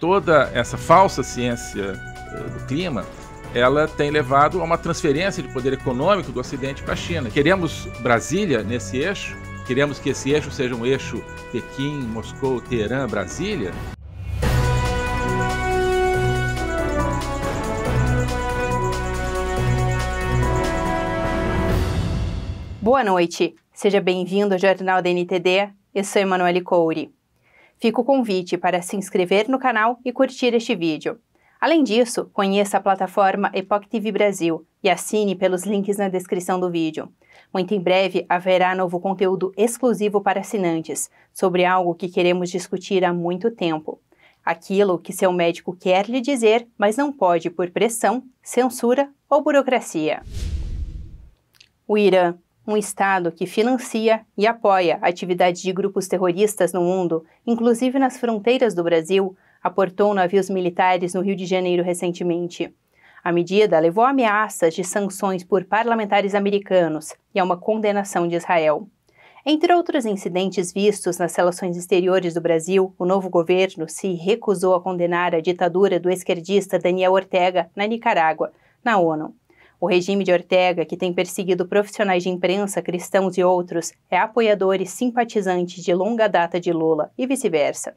toda essa falsa ciência eh, do clima ela tem levado a uma transferência de poder econômico do Ocidente para a China. Queremos Brasília nesse eixo? Queremos que esse eixo seja um eixo Pequim, Moscou, Teherã, Brasília? Boa noite. Seja bem-vindo ao Jornal da NTD. Eu sou Emanuele Couri. Fica o convite para se inscrever no canal e curtir este vídeo. Além disso, conheça a plataforma Epoch TV Brasil e assine pelos links na descrição do vídeo. Muito em breve haverá novo conteúdo exclusivo para assinantes sobre algo que queremos discutir há muito tempo. Aquilo que seu médico quer lhe dizer, mas não pode por pressão, censura ou burocracia. O Irã um Estado que financia e apoia a atividade de grupos terroristas no mundo, inclusive nas fronteiras do Brasil, aportou navios militares no Rio de Janeiro recentemente. A medida levou a ameaças de sanções por parlamentares americanos e a uma condenação de Israel. Entre outros incidentes vistos nas relações exteriores do Brasil, o novo governo se recusou a condenar a ditadura do esquerdista Daniel Ortega na Nicarágua, na ONU. O regime de Ortega, que tem perseguido profissionais de imprensa, cristãos e outros, é apoiador e simpatizante de longa data de Lula e vice-versa.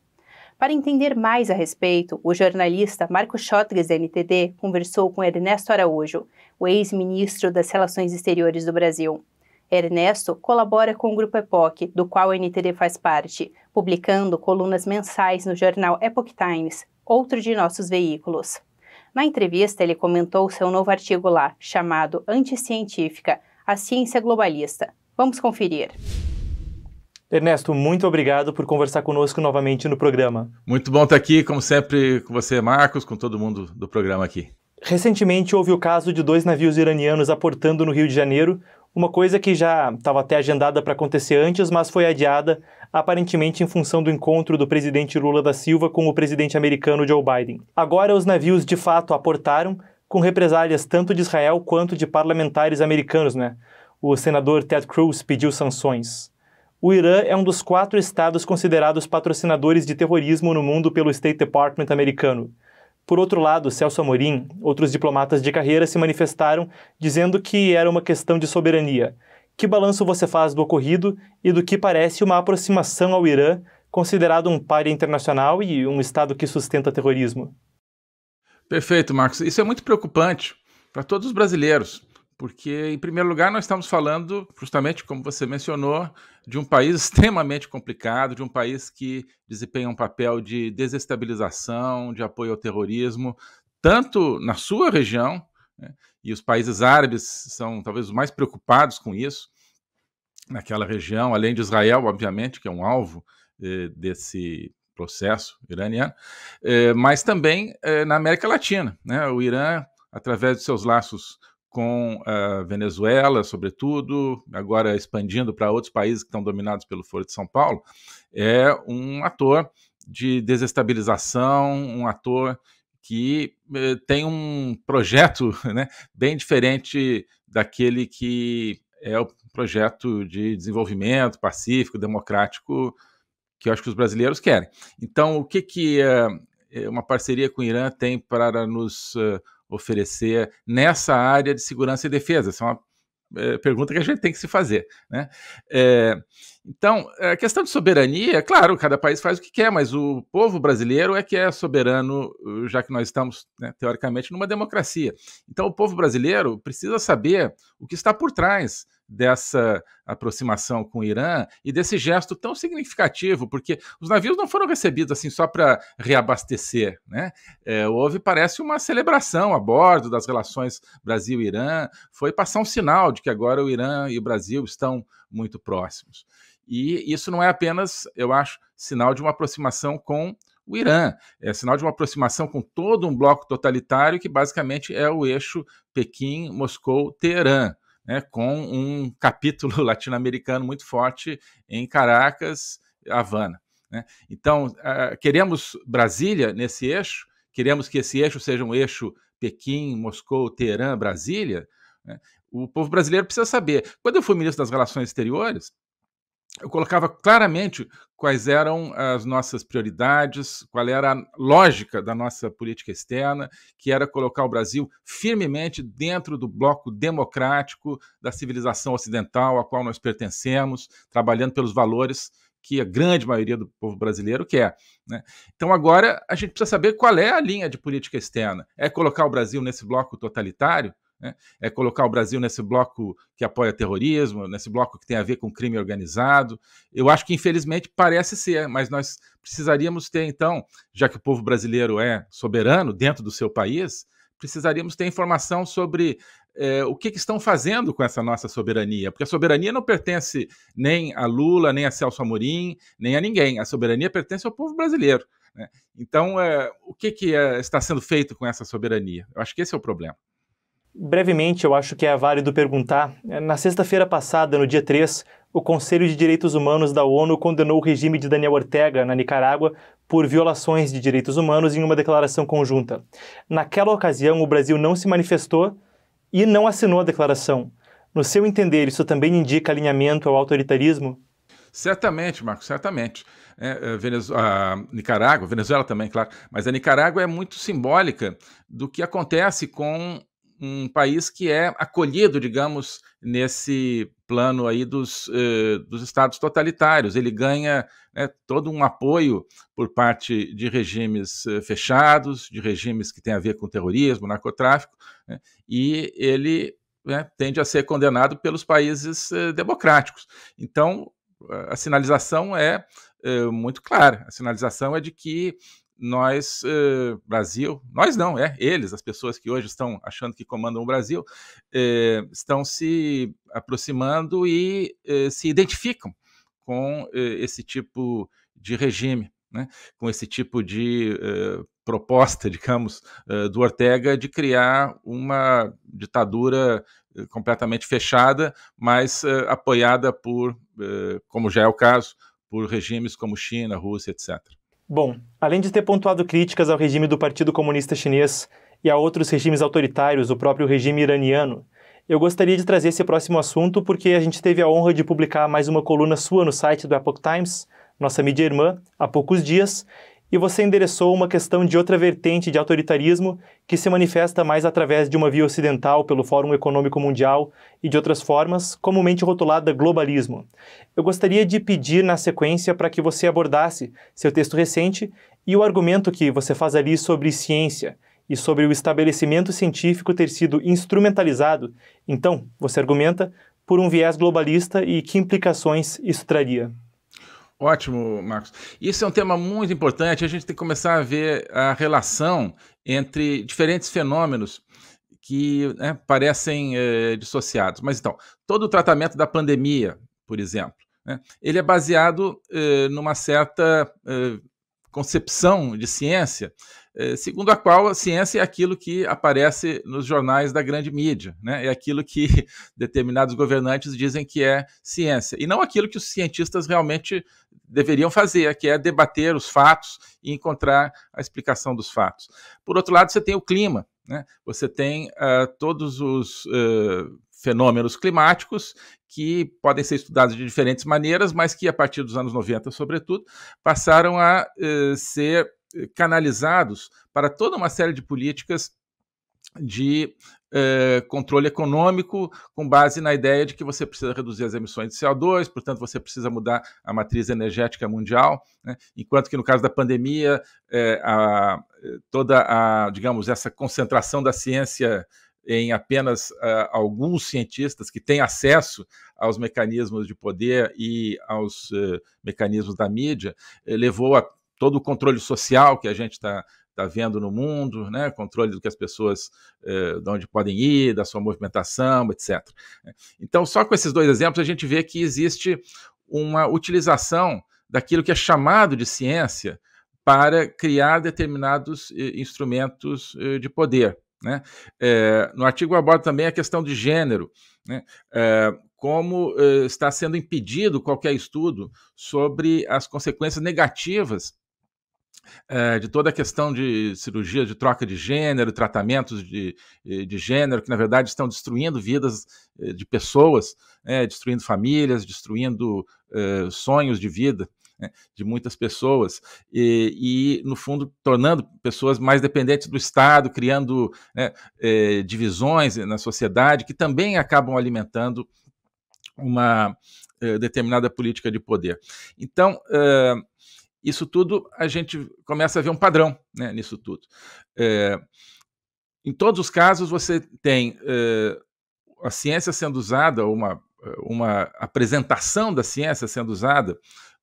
Para entender mais a respeito, o jornalista Marco Schotges, da NTD, conversou com Ernesto Araújo, o ex-ministro das Relações Exteriores do Brasil. Ernesto colabora com o Grupo Epoch, do qual a NTD faz parte, publicando colunas mensais no jornal Epoch Times, outro de nossos veículos. Na entrevista, ele comentou seu novo artigo lá, chamado Anticientífica, a ciência globalista. Vamos conferir. Ernesto, muito obrigado por conversar conosco novamente no programa. Muito bom estar aqui, como sempre, com você, Marcos, com todo mundo do programa aqui. Recentemente houve o caso de dois navios iranianos aportando no Rio de Janeiro uma coisa que já estava até agendada para acontecer antes, mas foi adiada aparentemente em função do encontro do presidente Lula da Silva com o presidente americano Joe Biden. Agora os navios de fato aportaram com represálias tanto de Israel quanto de parlamentares americanos, né? O senador Ted Cruz pediu sanções. O Irã é um dos quatro estados considerados patrocinadores de terrorismo no mundo pelo State Department americano. Por outro lado, Celso Amorim, outros diplomatas de carreira se manifestaram dizendo que era uma questão de soberania. Que balanço você faz do ocorrido e do que parece uma aproximação ao Irã, considerado um páreo internacional e um Estado que sustenta terrorismo? Perfeito, Marcos. Isso é muito preocupante para todos os brasileiros porque, em primeiro lugar, nós estamos falando, justamente como você mencionou, de um país extremamente complicado, de um país que desempenha um papel de desestabilização, de apoio ao terrorismo, tanto na sua região, né, e os países árabes são talvez os mais preocupados com isso, naquela região, além de Israel, obviamente, que é um alvo eh, desse processo iraniano, eh, mas também eh, na América Latina. Né? O Irã, através de seus laços com a eh, Venezuela, sobretudo, agora expandindo para outros países que estão dominados pelo Foro de São Paulo, é um ator de desestabilização, um ator que eh, tem um projeto né, bem diferente daquele que é o projeto de desenvolvimento pacífico, democrático, que eu acho que os brasileiros querem. Então, o que, que eh, uma parceria com o Irã tem para nos oferecer nessa área de segurança e defesa? Essa é uma é, pergunta que a gente tem que se fazer. Né? É, então, é, a questão de soberania, claro, cada país faz o que quer, mas o povo brasileiro é que é soberano, uh, já que nós estamos, né, teoricamente, numa democracia. Então, o povo brasileiro precisa saber o que está por trás dessa aproximação com o Irã e desse gesto tão significativo, porque os navios não foram recebidos assim só para reabastecer, né? É, houve, parece, uma celebração a bordo das relações Brasil-Irã, foi passar um sinal de que agora o Irã e o Brasil estão muito próximos. E isso não é apenas, eu acho, sinal de uma aproximação com o Irã. É sinal de uma aproximação com todo um bloco totalitário que basicamente é o eixo Pequim, Moscou, Teherã. Né, com um capítulo latino-americano muito forte em Caracas, Havana. Né? Então, uh, queremos Brasília nesse eixo, queremos que esse eixo seja um eixo Pequim, Moscou, Teherã, Brasília. Né? O povo brasileiro precisa saber. Quando eu fui ministro das Relações Exteriores, eu colocava claramente quais eram as nossas prioridades, qual era a lógica da nossa política externa, que era colocar o Brasil firmemente dentro do bloco democrático da civilização ocidental a qual nós pertencemos, trabalhando pelos valores que a grande maioria do povo brasileiro quer. Né? Então, agora a gente precisa saber qual é a linha de política externa. É colocar o Brasil nesse bloco totalitário? Né? É colocar o Brasil nesse bloco que apoia terrorismo, nesse bloco que tem a ver com crime organizado. Eu acho que, infelizmente, parece ser, mas nós precisaríamos ter, então, já que o povo brasileiro é soberano dentro do seu país, precisaríamos ter informação sobre é, o que, que, estão fazendo com essa nossa soberania, porque a soberania não pertence nem a Lula, nem a Celso Amorim, nem a ninguém. A soberania pertence ao povo brasileiro. Né? Então, é, o que, que é, está sendo feito com essa soberania? Eu acho que esse é o problema. Brevemente, eu acho que é válido perguntar. Eh, na sexta-feira passada, no dia 3, o Conselho de Direitos Humanos da ONU condenou o regime de Daniel Ortega, na Nicarágua, por violações de direitos humanos em uma declaração conjunta. Naquela ocasião, o Brasil não se manifestou e não assinou a declaração. No seu entender, isso também indica alinhamento ao autoritarismo? Certamente, Marco, certamente. É, é Venezuela, a Nicarágua, Venezuela também, claro, mas a Nicarágua é muito simbólica do que acontece com um país que é acolhido, digamos, nesse plano aí dos, eh, dos estados totalitários. Ele ganha né, todo um apoio por parte de regimes eh, fechados, de regimes que têm a ver com terrorismo, narcotráfico, né, e ele né, tende a ser condenado pelos países eh, democráticos. Então, a sinalização é muito clara. A sinalização é de que nós, eh, Brasil, nós não, é, eles, as pessoas que hoje estão achando que comandam o Brasil, eh, estão se aproximando e eh, se identificam com eh, esse tipo de regime, né? com esse tipo de eh, proposta, digamos, eh, do Ortega de criar uma ditadura completamente fechada, mas apoiada por, como já é o caso, por regimes como China, Rússia, etc. Bom, além de ter pontuado críticas ao regime do Partido Comunista Chinês e a outros regimes autoritários, o próprio regime iraniano, eu gostaria de trazer esse próximo assunto porque a gente teve a honra de publicar mais uma coluna sua no site do Epoch Times, nossa mídia irmã, há poucos dias, e você endereçou uma questão de outra vertente de autoritarismo que se manifesta mais através de uma via ocidental pelo Fórum Econômico Mundial e de outras formas, comumente rotulada globalismo. Eu gostaria de pedir na sequência para que você abordasse seu texto recente e o argumento que você faz ali sobre ciência e sobre o estabelecimento científico ter sido instrumentalizado, então, você argumenta, por um viés globalista e que implicações isso traria. Ótimo, Marcos. Isso é um tema muito importante. A gente tem que começar a ver a relação entre diferentes fenômenos que né, parecem é, dissociados. Mas então, todo o tratamento da pandemia, por exemplo, né, ele é baseado é, numa certa é, concepção de ciência eh, segundo a qual a ciência é aquilo que aparece nos jornais da grande mídia, né? é aquilo que determinados governantes dizem que é ciência, e não aquilo que os cientistas realmente deveriam fazer, que é debater os fatos e encontrar a explicação dos fatos. Por outro lado, você tem o clima, né? você tem uh, todos os. Uh, fenômenos climáticos que podem ser estudados de diferentes maneiras, mas que a partir dos anos 90, sobretudo, passaram a uh, ser eh, canalizados para toda uma série de políticas de eh, controle econômico com base na ideia de que você precisa reduzir as emissões de CO2, portanto você precisa mudar a matriz energética mundial, né? enquanto que no caso da pandemia eh, a, eh, toda a digamos essa concentração da ciência em apenas uh, alguns cientistas que têm acesso aos mecanismos de poder e aos uh, mecanismos da mídia, levou a todo o controle social que a gente está tá vendo no mundo, né? controle do que as pessoas, eh, de onde podem ir, da sua movimentação, etc. Né? Então, só com esses dois exemplos, a gente vê que existe uma utilização daquilo que é chamado de ciência para criar determinados eh, instrumentos eh, de poder. Né? Eh, no artigo aborda também a questão de gênero. Né? Eh, como está sendo impedido qualquer estudo sobre as consequências negativas é, de toda a questão de cirurgia de troca de gênero, tratamentos de, eh, de gênero, que na verdade estão destruindo vidas eh, de pessoas, né, destruindo famílias, destruindo é, sonhos de vida né, de muitas pessoas, e, e, no fundo tornando pessoas mais dependentes do Estado, criando né, divisões na sociedade, que também acabam alimentando uma determinada política de poder. Então, isso tudo a gente começa a ver um padrão né, nisso tudo. É, em todos os casos, você tem é, a ciência sendo usada, uma, uma apresentação da ciência sendo usada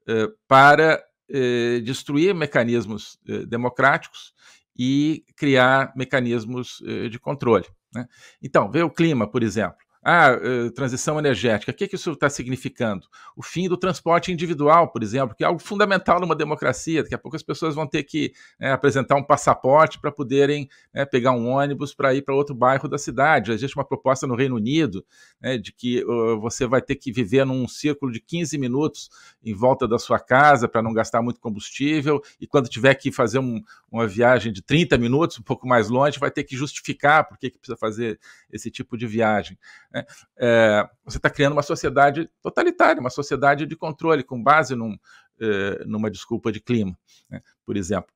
é, para é, destruir mecanismos é, democráticos e criar mecanismos é, de controle. Né? Então, vê o clima, por exemplo. Ah, eh, transição energética, o que, isso está significando? O fim do transporte individual, por exemplo, que é algo fundamental numa democracia. Daqui a pouco as pessoas vão ter que né, apresentar um passaporte para poderem né, pegar um ônibus para ir para outro bairro da cidade. Já existe uma proposta no Reino Unido né, de que uh, você vai ter que viver num círculo de 15 minutos em volta da sua casa para não gastar muito combustível, e quando tiver que fazer um, uma viagem de 30 minutos, um pouco mais longe, vai ter que justificar por que precisa fazer esse tipo de viagem. Né? É, você está criando uma sociedade totalitária, uma sociedade de controle, com base num, é, numa desculpa de clima, né? por exemplo.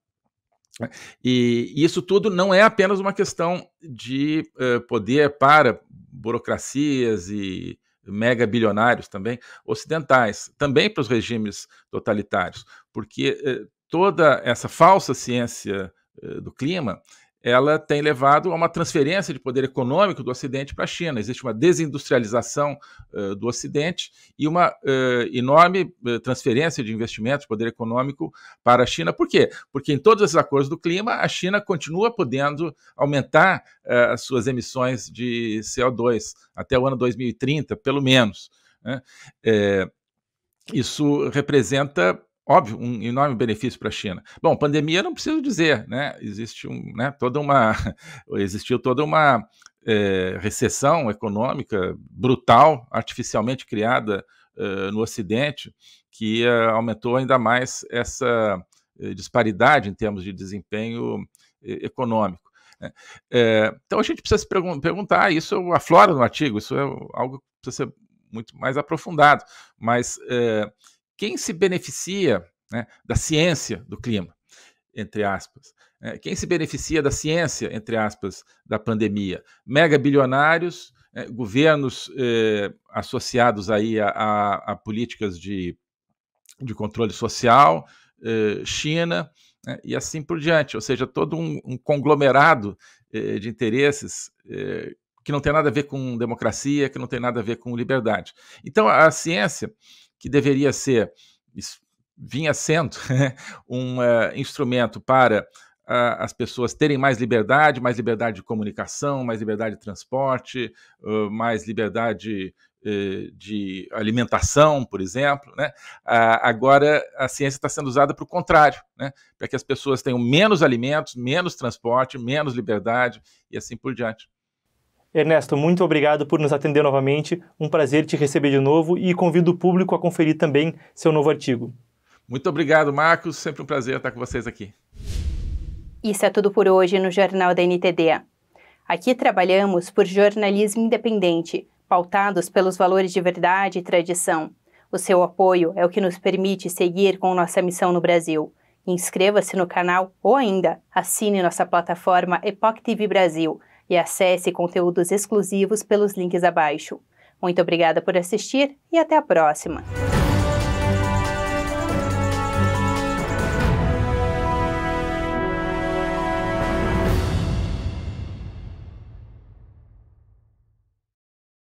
E, né? e isso tudo não é apenas uma questão de é, poder para burocracias e mega bilionários também ocidentais, também para os regimes totalitários, porque é, toda essa falsa ciência é, do clima ela tem levado a uma transferência de poder econômico do Ocidente para a China. Existe uma desindustrialização uh, do Ocidente e uma uh, enorme transferência de investimentos, poder econômico para a China. Por quê? Porque em todos esses acordos do clima, a China continua podendo aumentar uh, as suas emissões de CO2 até o ano 2030, pelo menos. Né? É, isso representa óbvio, um enorme benefício para a China. Bom, pandemia não preciso dizer, né? Existe um, né, toda uma, existiu toda uma é, recessão econômica brutal, artificialmente criada eh, no Ocidente, que eh, aumentou ainda mais essa disparidade em termos de desempenho econômico. Né? então a gente precisa se pergun perguntar, isso aflora no artigo, isso é algo que precisa ser muito mais aprofundado, mas quem se beneficia né, da ciência do clima, entre aspas? Né, quem se beneficia da ciência, entre aspas, da pandemia? Mega bilionários, né, governos eh, associados aí a, a, a, políticas de, de controle social, eh, China né, e assim por diante. Ou seja, todo um, um conglomerado eh, de interesses que não tem nada a ver com democracia, que não tem nada a ver com liberdade. Então, a ciência que deveria ser, vinha sendo, um uh, instrumento para as pessoas terem mais liberdade, mais liberdade de comunicação, mais liberdade de transporte, mais liberdade eh, de alimentação, por exemplo. Né? Agora, a ciência está sendo usada para o contrário, né? para que as pessoas tenham menos alimentos, menos transporte, menos liberdade e assim por diante. Ernesto, muito obrigado por nos atender novamente. Um prazer te receber de novo e convido o público a conferir também seu novo artigo. Muito obrigado, Marcos. Sempre um prazer estar com vocês aqui. Isso é tudo por hoje no Jornal da NTD. Aqui trabalhamos por jornalismo independente, pautados pelos valores de verdade e tradição. O seu apoio é o que nos permite seguir com nossa missão no Brasil. Inscreva-se no canal ou ainda assine nossa plataforma Epoch TV Brasil e acesse conteúdos exclusivos pelos links abaixo. Muito obrigada por assistir e até a próxima!